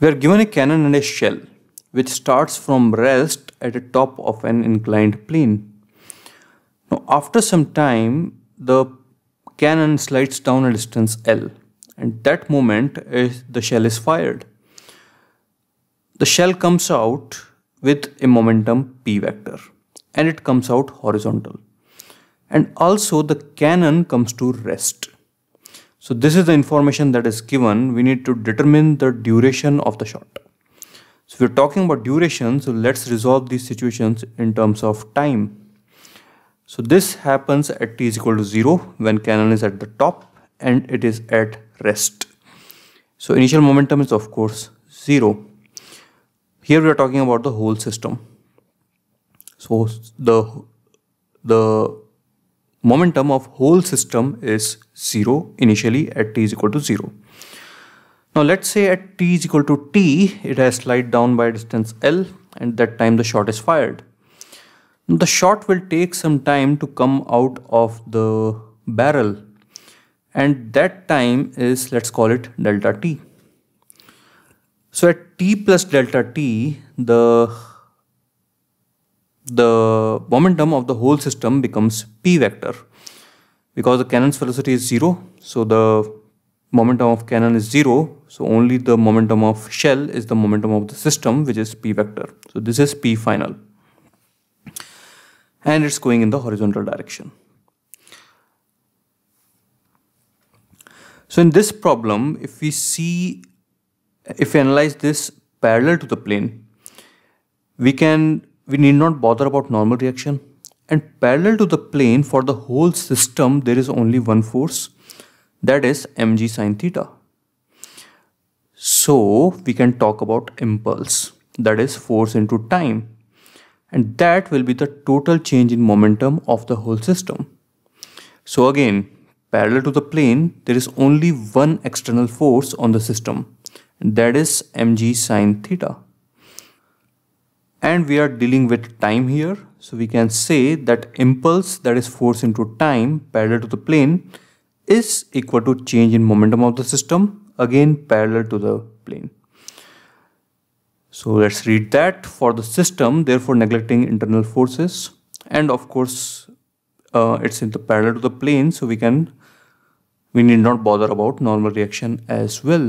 We are given a cannon and a shell, which starts from rest at the top of an inclined plane. Now, after some time, the cannon slides down a distance L, and that moment is eh, the shell is fired. The shell comes out with a momentum p vector, and it comes out horizontal. And also, the cannon comes to rest. So this is the information that is given. We need to determine the duration of the shot. So we're talking about duration, so let's resolve these situations in terms of time. So this happens at t is equal to 0 when cannon is at the top and it is at rest. So initial momentum is of course 0. Here we are talking about the whole system. So the, the momentum of whole system is 0 initially at t is equal to 0. Now let's say at t is equal to t it has slide down by distance l and that time the shot is fired. The shot will take some time to come out of the barrel and that time is let's call it delta t. So at t plus delta t the the momentum of the whole system becomes p vector because the cannon's velocity is 0 so the momentum of cannon is 0 so only the momentum of shell is the momentum of the system which is p vector so this is p final and it's going in the horizontal direction so in this problem if we see if we analyze this parallel to the plane we can we need not bother about normal reaction. And parallel to the plane for the whole system, there is only one force that is mg sine theta. So we can talk about impulse that is force into time and that will be the total change in momentum of the whole system. So again parallel to the plane there is only one external force on the system that is mg sine theta and we are dealing with time here so we can say that impulse that is force into time parallel to the plane is equal to change in momentum of the system again parallel to the plane so let's read that for the system therefore neglecting internal forces and of course uh, it's in the parallel to the plane so we can we need not bother about normal reaction as well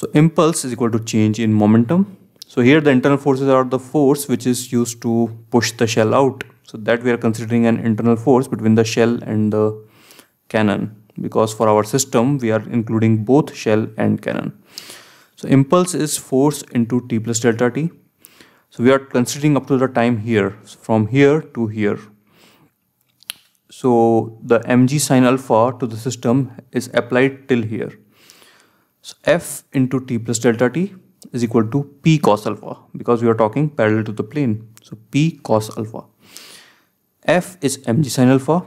so impulse is equal to change in momentum so here the internal forces are the force which is used to push the shell out. So that we are considering an internal force between the shell and the cannon because for our system we are including both shell and cannon. So impulse is force into t plus delta t. So we are considering up to the time here so from here to here. So the mg sine alpha to the system is applied till here. So f into t plus delta t is equal to p cos alpha because we are talking parallel to the plane. So p cos alpha. f is mg sin alpha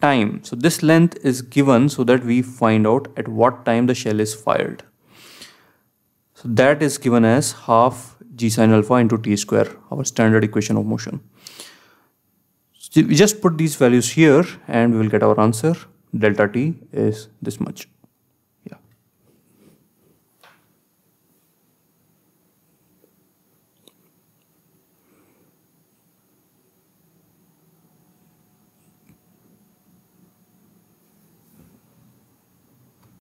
time. So this length is given so that we find out at what time the shell is fired. So that is given as half g sin alpha into t square, our standard equation of motion. So we just put these values here and we will get our answer. Delta t is this much.